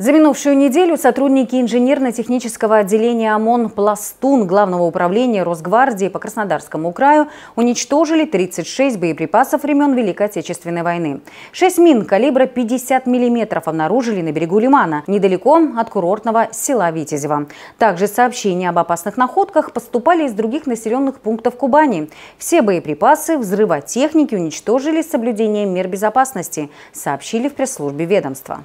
За минувшую неделю сотрудники инженерно-технического отделения ОМОН «Пластун» Главного управления Росгвардии по Краснодарскому краю уничтожили 36 боеприпасов времен Великой Отечественной войны. Шесть мин калибра 50 мм обнаружили на берегу Лимана, недалеко от курортного села Витязева. Также сообщения об опасных находках поступали из других населенных пунктов Кубани. Все боеприпасы взрывотехники уничтожили с соблюдением мер безопасности, сообщили в пресс-службе ведомства.